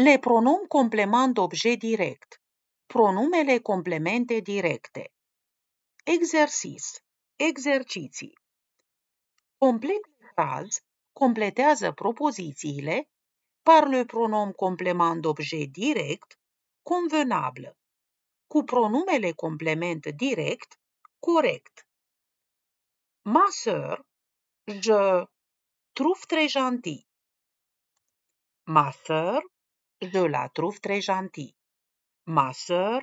le pronom complement objet direct, pronumele complemente directe. Exercis. exerciții. Complet caz completează propozițiile par le pronom complement d'objet direct, convenabil cu pronumele complement direct, corect. Ma sœur, je trouve très gentil. Ma sœur, je la trouve très gentille. Ma sœur,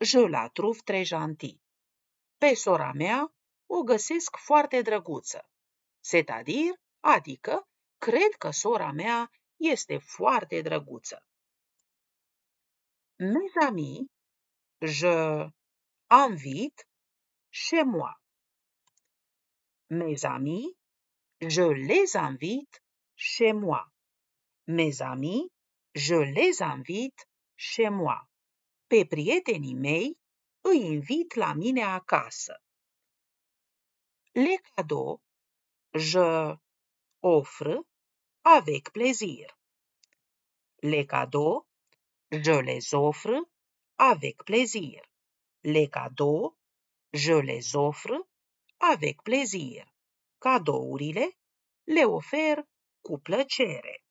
je la trouve très gentille. Pe sora mea o găsesc foarte drăguță. C'est-à-dire, adică, cred că sora mea este foarte drăguță. Mes amis, je invite chez moi. Mes amis, je les invite chez moi. Mes amis, Je les invite chez moi. Pe prietenii mei îi invit la mine acasă. Les cadeaux, je offre avec plaisir. Les cadeaux, je les offre avec plaisir. Les cadeaux, je les offre avec plaisir. Cadourile le ofer cu plăcere.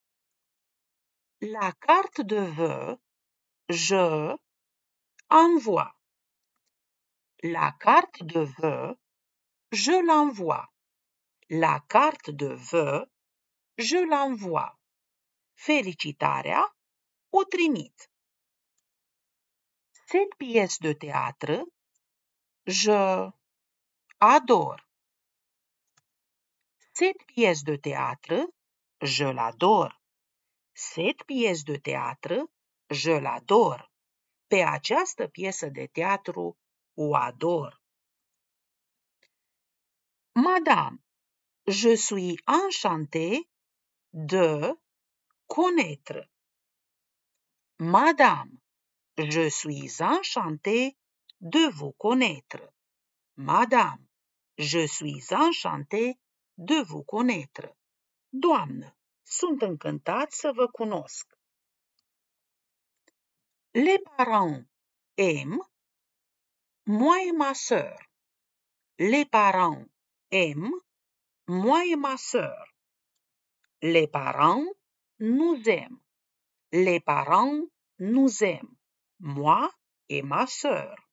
la carte de vœux je envoie. La carte de vœux je l'envoie. La carte de vœux je l'envoie. Felicitarea o trimit. Cette pièce de théâtre, je adore. Cette pièce de théâtre, je l'adore. Cette pièce de théâtre, je l'adore. Pe această pièce de théâtre, ou ador. Madame, je suis enchantée de connaître. Madame, je suis enchantée de vous connaître. Madame, je suis enchantée de vous connaître. Doamne. Sunt încântat să vă cunosc. Les parents aiment, moi et ma sœur. Les parents aiment, moi et ma sœur. Les parents nous aiment. Les parents nous aiment, moi et ma sœur.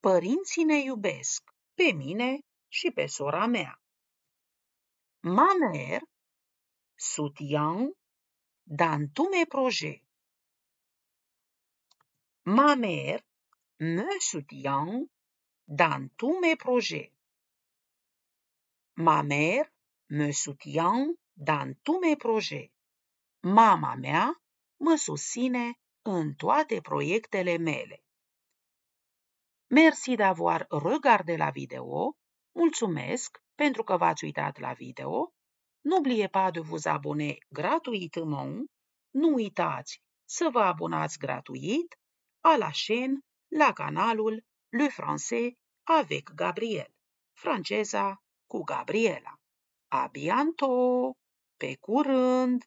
Părinții ne iubesc, pe mine și pe sora mea. Ma mère soutien dans tous mes projets. Ma mère me soutient dans tous mes projets. Ma mère me soutient dans tous mes projets. Mama mea mă susține în toate proiectele mele. Merci d'avoir regardé la vidéo. Mulțumesc pentru că v-ați uitat la video N'oubliez pas de vous abonner gratuitement. Nu uitați să vă abonați gratuit à la chaîne, la canalul Le Français avec Gabriel. Franceza cu Gabriela. A bientôt! Pe curând!